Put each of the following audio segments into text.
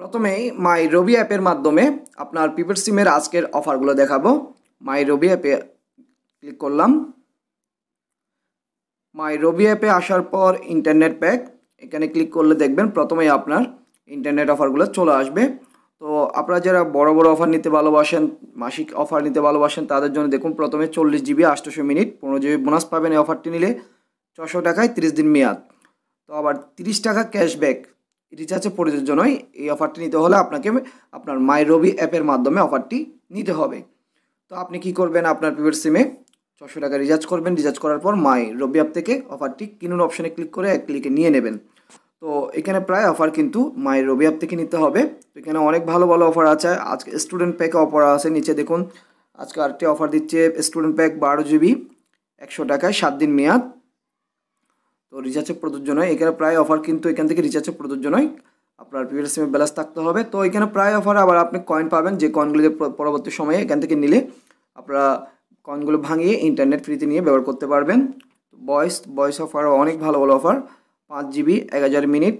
প্রথমেই মাই রবি অ্যাপের মাধ্যমে আপনার প্রিপেড সিমের আজকের অফারগুলো দেখাবো মাই রবি অ্যাপে ক্লিক করলাম মাই রবি অ্যাপে আসার পর ইন্টারনেট প্যাক এখানে ক্লিক করলে দেখবেন প্রথমেই আপনার ইন্টারনেট অফারগুলো চলে আসবে তো আপনারা যারা বড় বড় অফার নিতে ভালোবাসেন মাসিক অফার নিতে ভালোবাসেন তাদের জন্য দেখুন প্রথমে চল্লিশ জিবি আটশোশো মিনিট পনেরো জিবি বোনাস পাবেন এই অফারটি নিলে ছশো টাকায় তিরিশ দিন মেয়াদ তো আবার তিরিশ টাকা ক্যাশব্যাক রিচার্জে প্রযোজ্য নয় এই অফারটি নিতে হলে আপনাকে আপনার মাই রবি অ্যাপের মাধ্যমে অফারটি নিতে হবে তো আপনি কি করবেন আপনার প্রিপেড সিমে ছশো টাকা রিচার্জ করবেন রিচার্জ করার পর মাই রবি অ্যাপ থেকে অফারটি কিনুন অপশানে ক্লিক করে এক ক্লিকে নিয়ে নেবেন তো এখানে প্রায় অফার কিন্তু মাই রবি অ্যাপ থেকে নিতে হবে এখানে অনেক ভালো ভালো অফার আছে আজকে স্টুডেন্ট প্যাকে অফার আছে নিচে দেখুন আজকে আরেকটি অফার দিচ্ছে স্টুডেন্ট প্যাক বারো জিবি একশো টাকায় সাত দিন মেয়াদ তো রিচার্জে প্রযোজ্য নয় এখানে প্রায় অফার কিন্তু এখান থেকে রিচার্জে প্রযোজ্য নয় আপনার প্রিপেড সিমে ব্যালেন্স থাকতে হবে তো এখানে প্রায় অফার আবার আপনি কয়েন পাবেন যে কয়েনগুলো পরবর্তী সময়ে এখান থেকে নিলে আপনারা কয়েনগুলো ভাঙিয়ে ইন্টারনেট ফ্রিতে নিয়ে ব্যবহার করতে পারবেন বয়েস বয়েস অফার অনেক ভালো ভালো অফার পাঁচ জিবি এক হাজার মিনিট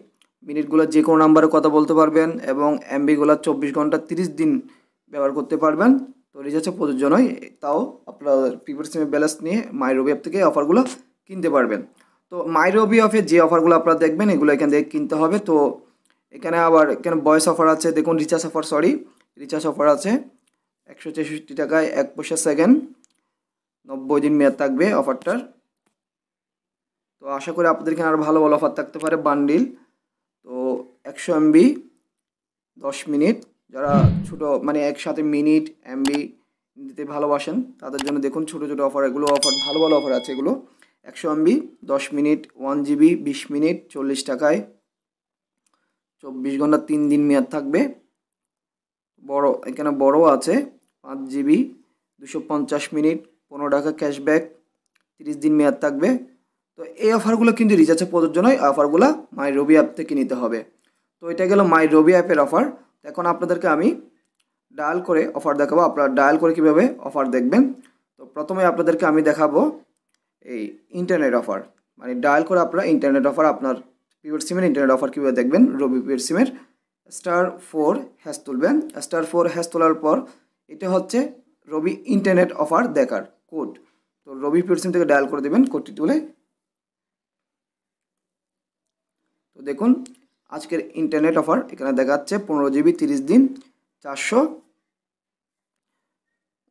মিনিটগুলো যে কোনো নাম্বারে কথা বলতে পারবেন এবং এমবিগুলো চব্বিশ ঘন্টা তিরিশ দিন ব্যবহার করতে পারবেন তো রিচার্জে প্রযোজ্য নয় তাও আপনার প্রিপেড সিমে ব্যালেন্স নিয়ে মাই অ্যাপ থেকে অফারগুলো কিনতে পারবেন তো মাইরোবি অফে যে অফারগুলো আপনারা দেখবেন এগুলো এখান থেকে কিনতে হবে তো এখানে আবার এখানে বয়স অফার আছে দেখুন recharge offer sorry recharge offer আছে একশো চৌষট্টি টাকায় এক পয়সা সেকেন্ড নব্বই দিন মেয়াদ থাকবে অফারটার তো আশা করি আপনাদের এখানে আরও ভালো ভালো অফার থাকতে পারে বান্ডিল তো একশো এমবি দশ মিনিট যারা ছোট মানে একসাথে মিনিট এমবি দিতে ভালোবাসেন তাদের জন্য দেখুন ছোট ছোট অফার এগুলো অফার ভালো ভালো অফার আছে এগুলো একশো এমবি দশ মিনিট ওয়ান জিবি বিশ মিনিট চল্লিশ টাকায় চব্বিশ ঘন্টা তিন দিন মেয়াদ থাকবে বড় এখানে বড়ো আছে পাঁচ জিবি দুশো পঞ্চাশ মিনিট পনেরো টাকা ক্যাশব্যাক তিরিশ দিন মেয়াদ থাকবে তো এই অফারগুলো কিন্তু রিচার্জে প্রযোজ্য নয় অফারগুলো মাই রবি অ্যাপ থেকে নিতে হবে তো এটা গেল মাই রবি অ্যাপের অফার এখন আপনাদেরকে আমি ডায়াল করে অফার দেখাবো আপনারা ডায়াল করে কীভাবে অফার দেখবেন তো প্রথমে আপনাদেরকে আমি দেখাবো এই ইন্টারনেট অফার মানে ডায়াল করে আপনারা ইন্টারনেট অফার আপনার পিওর সিমের ইন্টারনেট অফার কীভাবে দেখবেন রবি পিওর সিমের স্টার ফোর হ্যাস তুলবেন স্টার ফোর হ্যাশ তোলার পর এটা হচ্ছে রবি ইন্টারনেট অফার দেখার কোড তো রবি পিওর সিম থেকে ডায়াল করে দেবেন কোডটি তুলে তো দেখুন আজকের ইন্টারনেট অফার এখানে দেখাচ্ছে পনেরো জিবি তিরিশ দিন চারশো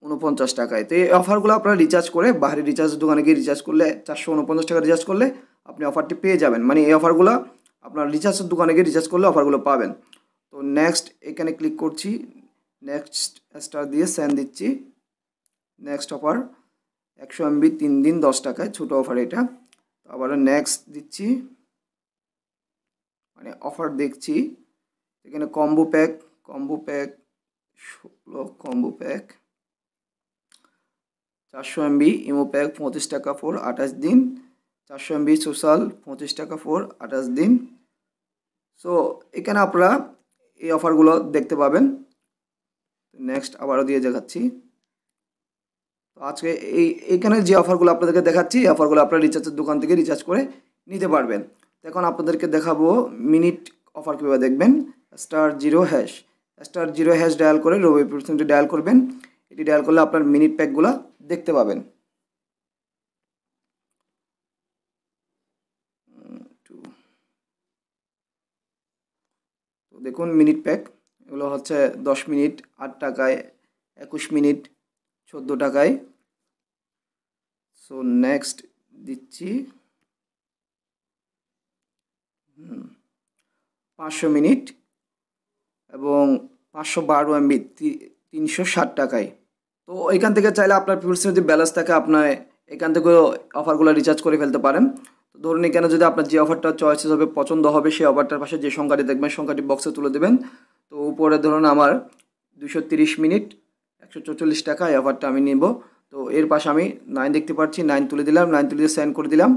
উনপঞ্চাশ টাকায় তো এই অফারগুলো আপনারা রিচার্জ করে বাইরে রিচার্জ দোকানে গিয়ে রিচার্জ করলে চারশো উনপঞ্চাশ টাকা রিচার্জ করলে আপনি অফারটি পেয়ে যাবেন মানে এই অফারগুলো আপনার রিচার্জের দোকানে গিয়ে রিচার্জ করলে অফারগুলো পাবেন তো নেক্সট এখানে ক্লিক করছি নেক্সট স্টার দিয়ে স্যান দিচ্ছি নেক্সট অফার একশো এমবি তিন দিন দশ টাকায় ছোটো অফার এটা আবার নেক্সট দিচ্ছি মানে অফার দেখছি এখানে কম্বো প্যাক কম্বো প্যাক ষোলো কম্বো প্যাক চারশো এমবি ইমো প্যাক পঁচিশ টাকা ফোর আঠাশ দিন চারশো এমবি সোশ্যাল পঁচিশ টাকা ফোর আঠাশ দিন সো এখানে আপনারা এই অফারগুলো দেখতে পাবেন নেক্সট আবারও দিয়ে দেখাচ্ছি তো আজকে এই এখানে যে অফারগুলো আপনাদেরকে দেখাচ্ছি এই অফারগুলো আপনারা রিচার্জের দোকান থেকে রিচার্জ করে নিতে পারবেন এখন আপনাদেরকে দেখাবো মিনিট অফার কীভাবে দেখবেন star zero hash star zero hash dial করে রবি পার্সেন্টে ডায়াল করবেন এটি ডায়াল করলে আপনার মিনিট প্যাকগুলো দেখতে পাবেন দেখুন মিনিট প্যাক এগুলো হচ্ছে দশ মিনিট আট টাকায় একুশ মিনিট চোদ্দো টাকায় সো নেক্সট দিচ্ছি পাঁচশো মিনিট এবং পাঁচশো বারো এমবি তিনশো ষাট টাকায় তো এখান থেকে চাইলে আপনার ফিউল সিমের যে ব্যালেন্স থাকে আপনার এখান থেকে অফারগুলো রিচার্জ করে ফেলতে পারেন ধরুন এখানে যদি আপনার যে অফারটা চয়েসেস হবে পছন্দ হবে সেই অফারটার পাশে যে সংখ্যাটি দেখবেন সংখ্যাটি বক্সে তুলে দেবেন তো উপরে ধরুন আমার দুশো মিনিট একশো চৌচল্লিশ টাকা এই অফারটা আমি নেব তো এর পাশে আমি নাইন দেখতে পাচ্ছি নাইন তুলে দিলাম নাইন তুলে দিয়ে সাইন করে দিলাম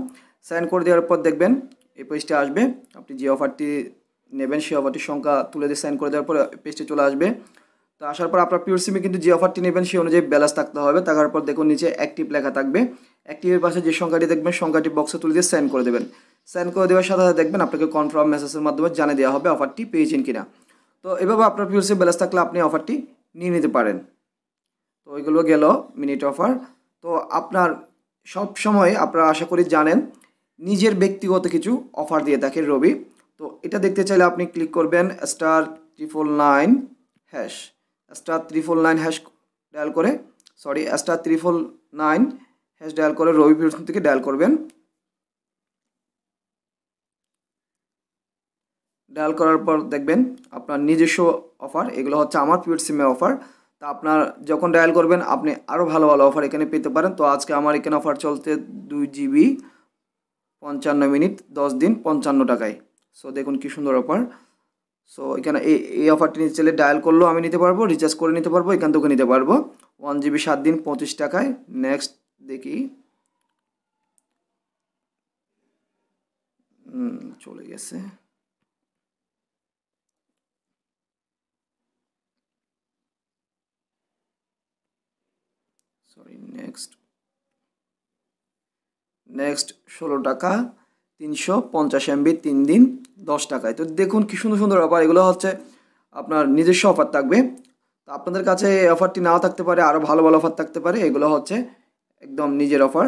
সাইন করে দেওয়ার পর দেখবেন এই পেজটা আসবে আপনি যে অফারটি নেবেন সেই অফারটির সংখ্যা তুলে দিয়ে সাইন করে দেওয়ার পর পেজটি চলে আসবে তো আসার পর আপনার পিওর সিমে কিন্তু যে অফারটি নেবেন সেই অনুযায়ী ব্যালেন্স থাকতে হবে থাকার পর দেখুন নিচে অ্যাক্টিভ লেখা থাকবে অ্যাক্টিভের পাশে যে সংখ্যাটি দেখবেন সংখ্যাটি বক্সে তুলে দিয়ে সেন্ড করে দেবেন সেন্ড করে দেওয়ার সাথে সাথে দেখবেন আপনাকে কনফার্ম মেসেজের মাধ্যমে জানিয়ে দেওয়া হবে অফারটি পেয়েছেন কিনা তো এভাবে আপনার পিওর সিম ব্যালেন্স থাকলে আপনি অফারটি নিয়ে নিতে পারেন তো ওইগুলো গেল মিনিট অফার তো আপনার সব সময় আপনারা আশা করি জানেন নিজের ব্যক্তিগত কিছু অফার দিয়ে থাকে রবি তো এটা দেখতে চাইলে আপনি ক্লিক করবেন star triple nine hash star triple nine hash dial করে sorry star triple nine hash dial করে রবি ফিরোজন থেকে ডায়াল করবেন ডায়াল করার পর দেখবেন আপনার নিজস্ব অফার এগুলো হচ্ছে আমার পিওর সিমের অফার তা আপনার যখন ডায়াল করবেন আপনি আরও ভালো ভালো অফার এখানে পেতে পারেন তো আজকে আমার এখানে অফার চলছে দুই জিবি পঞ্চান্ন মিনিট দশ দিন পঞ্চান্ন টাকায় সো দেখুন কি সুন্দর অফার সো এখানে এই এই অফারটি নিতে চাইলে ডায়াল করলেও আমি নিতে পারবো রিচার্জ করে নিতে পারবো এখান থেকে নিতে পারবো ওয়ান জিবি সাত দিন পঁচিশ টাকায় নেক্সট দেখি চলে গেছে সরি নেক্সট নেক্সট ষোলো টাকা তিনশো পঞ্চাশ এমবি তিন দিন দশ টাকায় তো দেখুন কী সুন্দর সুন্দর অফার এগুলো হচ্ছে আপনার নিজস্ব অফার থাকবে তো আপনাদের কাছে এই অফারটি নাও থাকতে পারে আরও ভালো ভালো অফার থাকতে পারে এগুলো হচ্ছে একদম নিজের অফার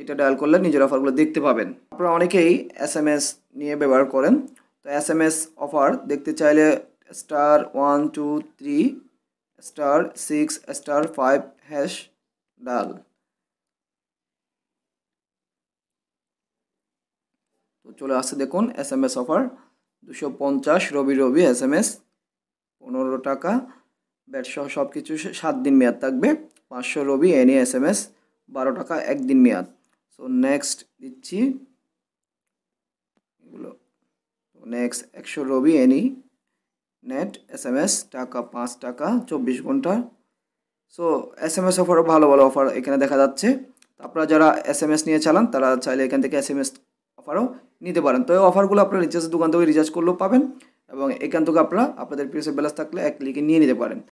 এটা ডায়াল করলে নিজের অফারগুলো দেখতে পাবেন আপনারা অনেকেই এস এম এস নিয়ে ব্যবহার করেন তো এস এম এস অফার দেখতে চাইলে star one two three star six star five hash ডাল চলে আসছে দেখুন এস এম এস অফার দুশো পঞ্চাশ Robi Robi S M S পনেরো টাকা ব্যাটসহ সব কিছু সাত দিন মেয়াদ থাকবে পাঁচশো Robi any S M S বারো টাকা একদিন মেয়াদ সো নেক্সট দিচ্ছি এগুলো নেক্সট একশো Robi any net S M S টাকা পাঁচ টাকা চব্বিশ ঘন্টা সো এস এম এস অফারও ভালো ভালো অফার এখানে দেখা যাচ্ছে আপনারা যারা এস এম এস নিয়ে চালান তারা চাইলে এখান থেকে এস এম এস অফারও নিতে পারেন তো এই অফারগুলো আপনারা রিচার্জের দোকান থেকে রিচার্জ করলেও পাবেন এবং এখান থেকে আপনারা আপনাদের পিএসএ ব্যালেন্স থাকলে এক ক্লিকে নিয়ে নিতে পারেন